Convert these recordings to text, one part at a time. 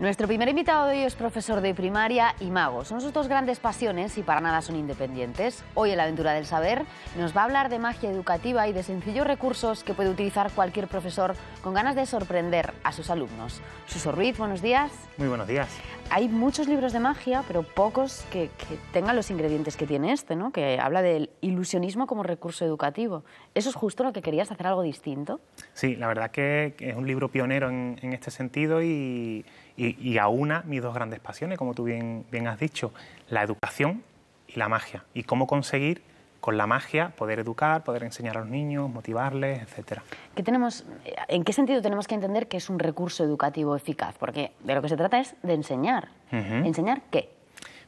Nuestro primer invitado de hoy es profesor de primaria y mago. Son sus dos grandes pasiones y para nada son independientes. Hoy en la aventura del saber nos va a hablar de magia educativa y de sencillos recursos que puede utilizar cualquier profesor con ganas de sorprender a sus alumnos. susor Ruiz, buenos días. Muy buenos días hay muchos libros de magia, pero pocos que, tengan los ingredientes que tiene este, ¿no? que habla del ilusionismo como recurso educativo. ¿Eso es justo lo que querías, hacer algo distinto? Sí, la verdad que es un libro pionero en, este sentido y, y, aúna mis dos grandes pasiones, como tú bien, bien has dicho, la educación y la magia, y cómo conseguir con la magia poder educar, poder enseñar a los niños, motivarles, etcétera. ¿Qué tenemos, eh, ¿En qué sentido tenemos que entender que es un recurso educativo eficaz? Porque de lo que se trata es de enseñar. ¿Enseñar qué?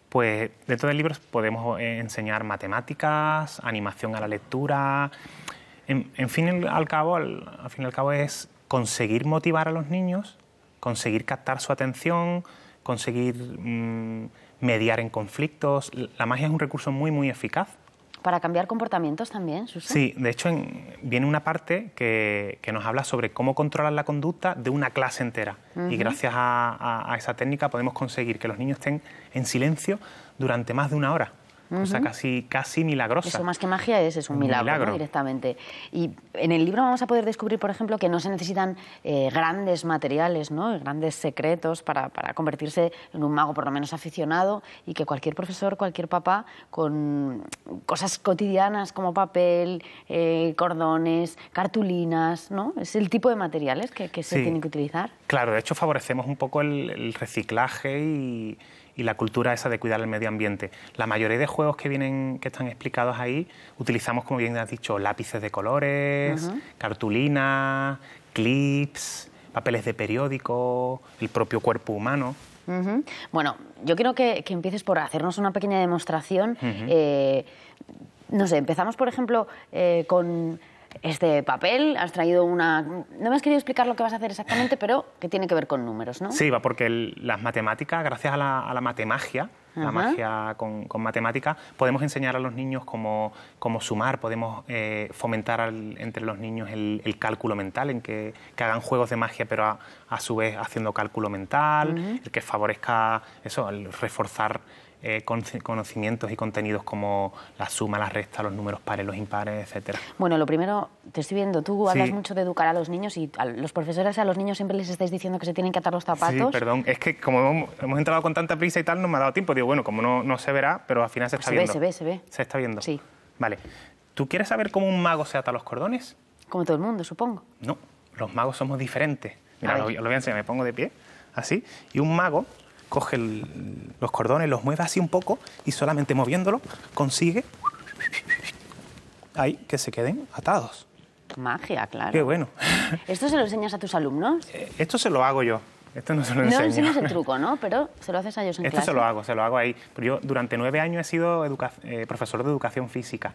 Pues dentro de libros podemos eh, enseñar matemáticas, animación a la lectura. En, fin, al cabo, al, fin y al cabo es conseguir motivar a los niños, conseguir captar su atención, conseguir mm, mediar en conflictos. La magia es un recurso muy, muy eficaz para cambiar comportamientos también, Sí, de hecho viene una parte que, nos habla sobre cómo controlar la conducta de una clase entera. Y gracias a esa técnica podemos conseguir que los niños estén en silencio durante más de una hora o sea, casi, casi milagrosa. Eso más que magia es, es un, milagro, directamente. Y en el libro vamos a poder descubrir, por ejemplo, que no se necesitan eh, grandes materiales, ¿no? grandes secretos para, convertirse en un mago por lo menos aficionado y que cualquier profesor, cualquier papá, con cosas cotidianas como papel, eh, cordones, cartulinas, ¿no? es el tipo de materiales que, se tiene que utilizar. Claro, de hecho favorecemos un poco el reciclaje y y la cultura esa de cuidar el medio ambiente. La mayoría de juegos que vienen, que están explicados ahí, utilizamos, como bien has dicho, lápices de colores, cartulina clips, papeles de periódico, el propio cuerpo humano. Bueno, yo quiero que, empieces por hacernos una pequeña demostración. Eh, no sé, empezamos, por ejemplo, eh, con este papel, has traído una... No me has querido explicar lo que vas a hacer exactamente, pero que tiene que ver con números, ¿no? Sí, va porque las matemáticas, gracias a la, a la matemagia, la magia con, matemática, podemos enseñar a los niños cómo, sumar, podemos eh, fomentar entre los niños el, cálculo mental, en que, hagan juegos de magia, pero a, su vez haciendo cálculo mental, el que favorezca eso, el reforzar eh, conocimientos y contenidos como la suma, la resta, los números pares, los impares, etcétera? Bueno, lo primero, te estoy viendo, tú hablas mucho de educar a los niños y a los profesores a los niños siempre les estáis diciendo que se tienen que atar los zapatos. Sí, perdón, es que como hemos, entrado con tanta prisa y tal, no me ha dado tiempo. Digo, bueno, como no, no se verá, pero al final se está viendo. Se ve, se ve, se está viendo. Sí. Vale. ¿Tú quieres saber cómo un mago se ata los cordones? Como todo el mundo, supongo. No, los magos somos diferentes. Mira, lo, lo voy a enseñar, me pongo de pie, así. Y un mago coge los cordones, los mueve así un poco y solamente moviéndolo consigue ahí que se queden atados. Magia, claro. Qué bueno. ¿Esto se lo enseñas a tus alumnos? Eh, esto se lo hago yo. Esto no se lo enseñas el truco, ¿no? Pero se lo haces a ellos en Esto se lo hago, se lo hago ahí. Pero yo durante nueve años he sido eh, profesor de educación física.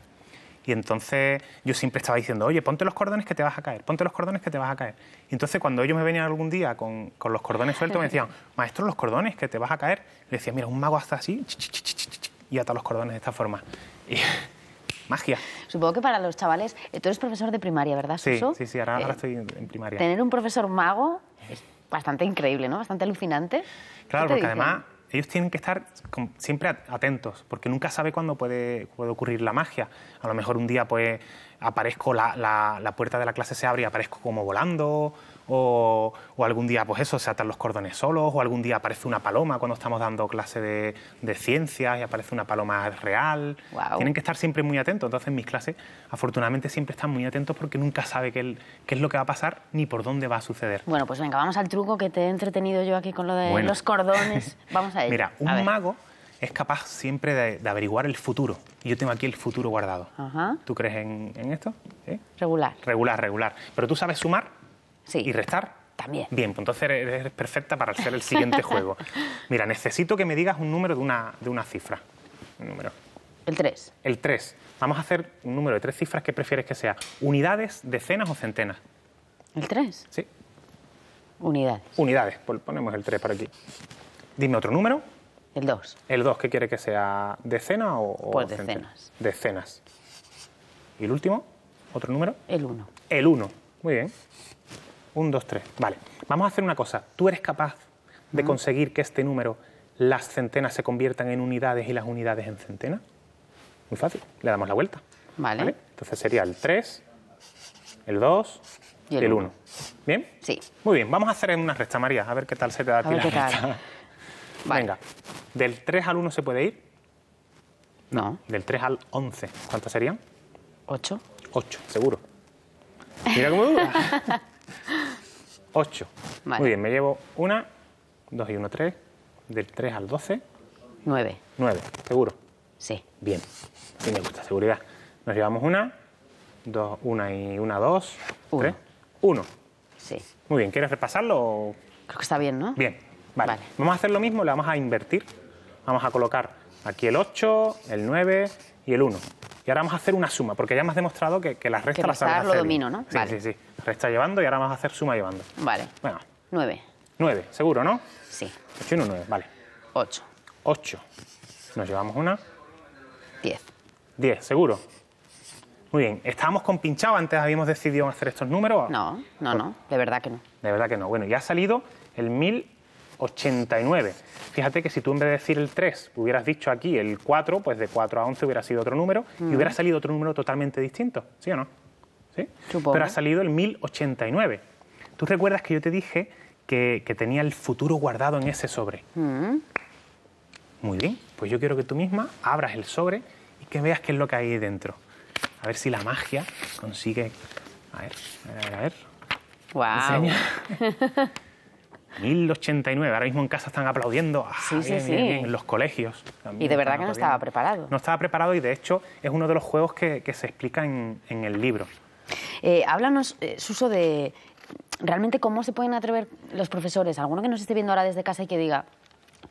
Y entonces yo siempre estaba diciendo, oye, ponte los cordones que te vas a caer, ponte los cordones que te vas a caer. Y entonces cuando ellos me venían algún día con, los cordones sueltos, me decían, maestro, los cordones que te vas a caer. Le decía, mira, un mago hace así, y ata los cordones de esta forma. Y, magia. Supongo que para los chavales, eh, tú eres profesor de primaria, ¿verdad, Sí, sí, ahora, eh, estoy en primaria. Tener un profesor mago es bastante increíble, ¿no? Bastante alucinante. Claro, porque además ellos tienen que estar siempre atentos, porque nunca sabe cuándo puede, puede ocurrir la magia. A lo mejor un día pues aparezco, la, la, la puerta de la clase se abre y aparezco como volando, o, algún día, pues eso, se atan los cordones solos, o algún día aparece una paloma cuando estamos dando clase de, ciencias y aparece una paloma real. Tienen que estar siempre muy atentos. Entonces, en mis clases, afortunadamente, siempre están muy atentos porque nunca sabe qué, es lo que va a pasar ni por dónde va a suceder. Bueno, pues venga, vamos al truco que te he entretenido yo aquí con lo de los cordones. Vamos a ello. Mira, un mago es capaz siempre de, averiguar el futuro. y Yo tengo aquí el futuro guardado. ¿Tú crees en, esto? Regular. Regular, regular. Pero tú sabes sumar Sí. ¿Y restar? También. Bien, pues entonces eres perfecta para hacer el siguiente juego. Mira, necesito que me digas un número de una, de una cifra. Un número. El 3. El 3. Vamos a hacer un número de tres cifras que prefieres que sea unidades, decenas o centenas. ¿El 3? Sí. Unidades. Unidades, pues ponemos el 3 para aquí. Dime otro número. El 2. El 2, ¿qué quiere que sea? ¿Decenas o, pues decenas? Decenas. ¿Y el último? ¿Otro número? El 1. El 1, muy bien. 1, 2, 3. Vale, vamos a hacer una cosa. ¿Tú eres capaz de conseguir que este número, las centenas, se conviertan en unidades y las unidades en centenas? Muy fácil, le damos la vuelta. Vale. Entonces sería el 3, el 2 y el, 1. ¿Bien? Sí. Muy bien, vamos a hacer una resta, María, a ver qué tal se te da a la resta. Venga, ¿del 3 al 1 se puede ir? No. ¿Del 3 al 11? ¿Cuántas serían? 8. 8, seguro. Mira cómo duda. 8. Muy bien, me llevo una, 2 y 1, 3. Del 3 al 12. 9. 9, seguro. Sí. Bien, sí me gusta, seguridad. Nos llevamos una, dos, una y una, dos, uno. Sí. Muy bien, ¿quieres repasarlo? Creo que está bien, ¿no? Bien, vale. Vamos a hacer lo mismo, le vamos a invertir. Vamos a colocar aquí el 8, el 9 y el 1. Y ahora vamos a hacer una suma, porque ya hemos demostrado que, las restas las sabes hacer. lo domino, ¿no? Sí, sí, sí. Resta llevando y ahora vamos a hacer suma llevando. Vale. Bueno. Nueve. Nueve, seguro, ¿no? Sí. Ocho y nueve, vale. Ocho. Ocho. Nos llevamos una. Diez. Diez, seguro. Muy bien, estábamos con pinchado, antes habíamos decidido hacer estos números. No, no, pues no, de verdad que no. De verdad que no. Bueno, ya ha salido el mil 89. Fíjate que si tú en vez de decir el 3 hubieras dicho aquí el 4, pues de 4 a 11 hubiera sido otro número y mm. hubiera salido otro número totalmente distinto, ¿sí o no? ¿Sí? Pero ha salido el 1089. ¿Tú recuerdas que yo te dije que, tenía el futuro guardado en ese sobre? Mm. Muy bien, pues yo quiero que tú misma abras el sobre y que veas qué es lo que hay dentro. A ver si la magia consigue... A ver, a ver, a ver. A ver. Wow. 1089. Ahora mismo en casa están aplaudiendo. Ah, sí, sí, sí. En los colegios. y de verdad que no estaba preparado. No estaba preparado y de hecho es uno de los juegos que, se explica en, el libro. Eh, háblanos, eh, Suso, de realmente cómo se pueden atrever los profesores, alguno que nos esté viendo ahora desde casa y que diga,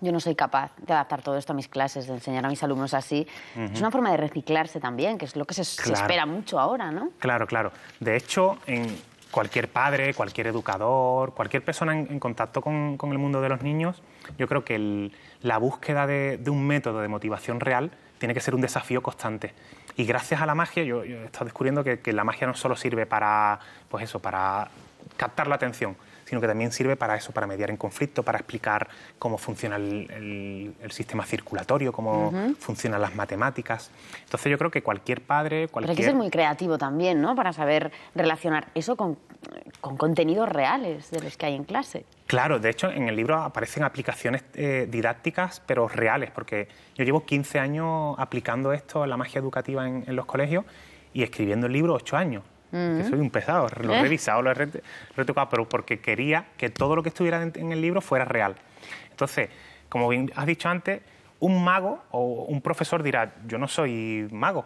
yo no soy capaz de adaptar todo esto a mis clases, de enseñar a mis alumnos así. Es una forma de reciclarse también, que es lo que se espera mucho ahora, ¿no? Claro, claro. De hecho, en, cualquier padre, cualquier educador, cualquier persona en, contacto con, el mundo de los niños, yo creo que la búsqueda de, un método de motivación real tiene que ser un desafío constante. Y gracias a la magia, yo, he estado descubriendo que, la magia no solo sirve para, pues eso, para captar la atención, sino que también sirve para eso, para mediar en conflicto, para explicar cómo funciona el, sistema circulatorio, cómo funcionan las matemáticas. Entonces yo creo que cualquier padre... Cualquier... Pero hay que ser muy creativo también, ¿no? Para saber relacionar eso con, contenidos reales de los que hay en clase. Claro, de hecho en el libro aparecen aplicaciones eh, didácticas, pero reales, porque yo llevo 15 años aplicando esto, a la magia educativa en, en los colegios, y escribiendo el libro 8 años soy un pesado, lo he eh. revisado, lo he retocado, pero porque quería que todo lo que estuviera en, el libro fuera real. Entonces, como bien has dicho antes, un mago o un profesor dirá, yo no soy mago.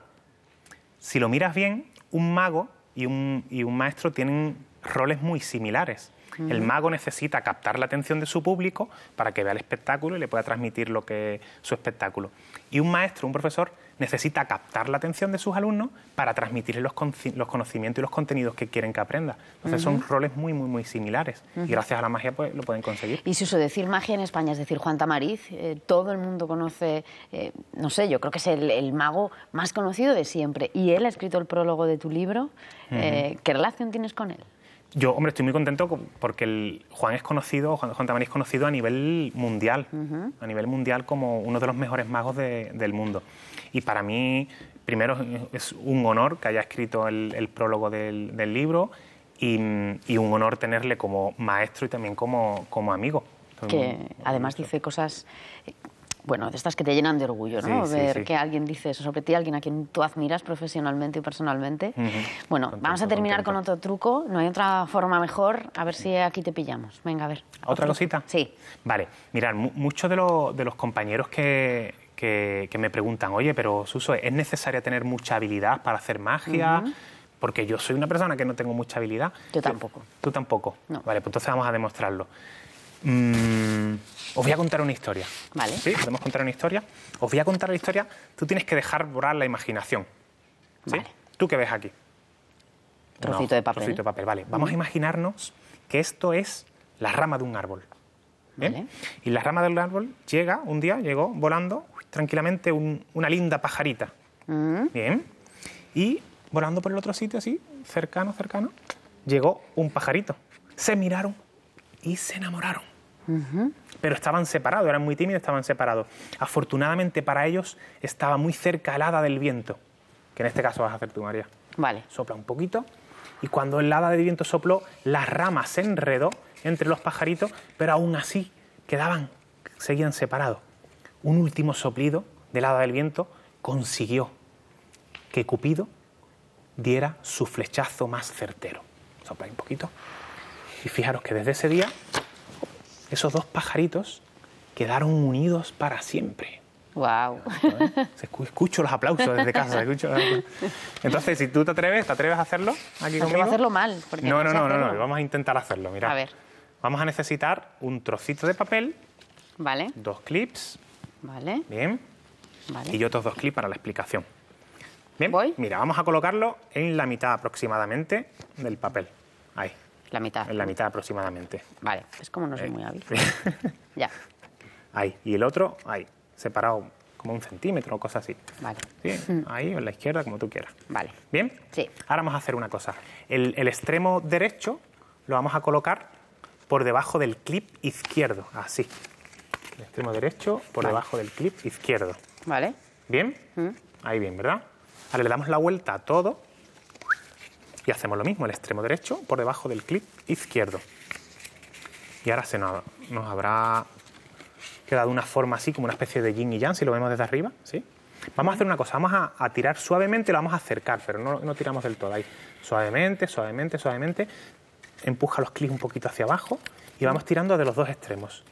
Si lo miras bien, un mago y un, maestro tienen roles muy similares. El mago necesita captar la atención de su público para que vea el espectáculo y le pueda transmitir lo que su espectáculo. Y un maestro, un profesor, necesita captar la atención de sus alumnos para transmitirles los, conocimientos y los contenidos que quieren que aprenda. Entonces son roles muy, muy, muy similares y gracias a la magia pues, lo pueden conseguir. Y si uso decir magia en España, es decir, Juan Tamariz, eh, todo el mundo conoce, eh, no sé, yo creo que es el, mago más conocido de siempre y él ha escrito el prólogo de tu libro. Eh, ¿Qué relación tienes con él? yo, hombre, estoy muy contento porque el Juan es conocido, Juan, Juan es conocido a nivel mundial, a nivel mundial como uno de los mejores magos del mundo. Y para mí, primero, es un honor que haya escrito el, prólogo del, libro y, un honor tenerle como maestro y también como, como amigo. Que además dice cosas bueno, de estas que te llenan de orgullo, ¿no? Ver que alguien dice eso sobre ti, alguien a quien tú admiras profesionalmente y personalmente. Bueno, vamos a terminar con otro truco, no hay otra forma mejor, a ver si aquí te pillamos. Venga, a ver. ¿Otra cosita? Sí. Vale, mirad, muchos de, los compañeros que, que, me preguntan, oye, pero Suso, ¿es necesaria tener mucha habilidad para hacer magia? Porque yo soy una persona que no tengo mucha habilidad. Yo tampoco. Tú tampoco. Vale, pues entonces vamos a demostrarlo. Mm, os voy a contar una historia. Vale. ¿Sí? ¿Podemos contar una historia? Os voy a contar la historia. Tú tienes que dejar volar la imaginación. ¿Sí? ¿Tú qué ves aquí? Trocito de papel. Trocito de papel, vale. Vamos a imaginarnos que esto es la rama de un árbol. ¿Bien? ¿eh? Y la rama del árbol llega, un día llegó volando tranquilamente una linda pajarita. Mm. Bien. Y volando por el otro sitio, así, cercano, cercano, llegó un pajarito. Se miraron y se enamoraron. Pero estaban separados, eran muy tímidos, estaban separados. Afortunadamente para ellos estaba muy cerca el hada del viento, que en este caso vas a hacer tú, María. Vale. Sopla un poquito y cuando el hada del viento sopló, las ramas se enredó entre los pajaritos, pero aún así quedaban, seguían separados. Un último soplido del hada del viento consiguió que Cupido diera su flechazo más certero. Sopla un poquito. Y fijaros que desde ese día, esos dos pajaritos quedaron unidos para siempre. Wow. ¿eh? Escucho los aplausos desde casa. Entonces, si tú te atreves, ¿te atreves a hacerlo aquí conmigo? a hacerlo mal. No, no, no, no, no, vamos a intentar hacerlo, mira. A ver. Vamos a necesitar un trocito de papel. Vale. Dos clips. Vale. Bien. Vale. Y otros dos clips para la explicación. Bien. ¿Voy? Mira, vamos a colocarlo en la mitad aproximadamente del papel. Ahí. La mitad. En la mitad aproximadamente. Vale, es como no soy eh. muy hábil. ya. Ahí. Y el otro, ahí, separado como un centímetro o cosas así. Vale. ¿Sí? Mm. Ahí o en la izquierda, como tú quieras. Vale. ¿Bien? Sí. Ahora vamos a hacer una cosa. El, extremo derecho lo vamos a colocar por debajo del clip izquierdo, así. El extremo derecho por debajo del clip izquierdo. Vale. ¿Bien? Mm. Ahí bien, ¿verdad? Ahora le damos la vuelta a todo y hacemos lo mismo, el extremo derecho por debajo del clic izquierdo. Y ahora se nos, nos habrá quedado una forma así, como una especie de yin y yang, si lo vemos desde arriba. ¿sí? Vamos a hacer una cosa, vamos a, tirar suavemente, lo vamos a acercar, pero no, tiramos del todo ahí. Suavemente, suavemente, suavemente. Empuja los clics un poquito hacia abajo y vamos tirando de los dos extremos.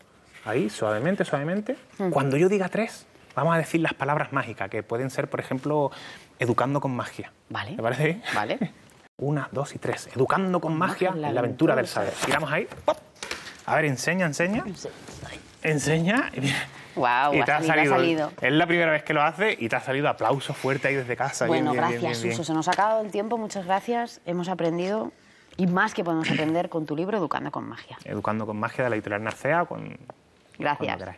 Ahí, suavemente, suavemente. Mm. Cuando yo diga tres, vamos a decir las palabras mágicas, que pueden ser, por ejemplo, educando con magia. Vale. parece bien? Vale. Una, dos y tres. Educando con magia la, la aventura del saber. Tiramos ahí. A ver, enseña, enseña. Enseña. Wow, y te ha salido. Es la primera vez que lo hace y te ha salido aplauso fuerte ahí desde casa. Bueno, gracias, Suso. Se nos ha acabado el tiempo. Muchas gracias. Hemos aprendido y más que podemos aprender con tu libro Educando con Magia. Educando con Magia de la editorial Narcea. Con... Gracias.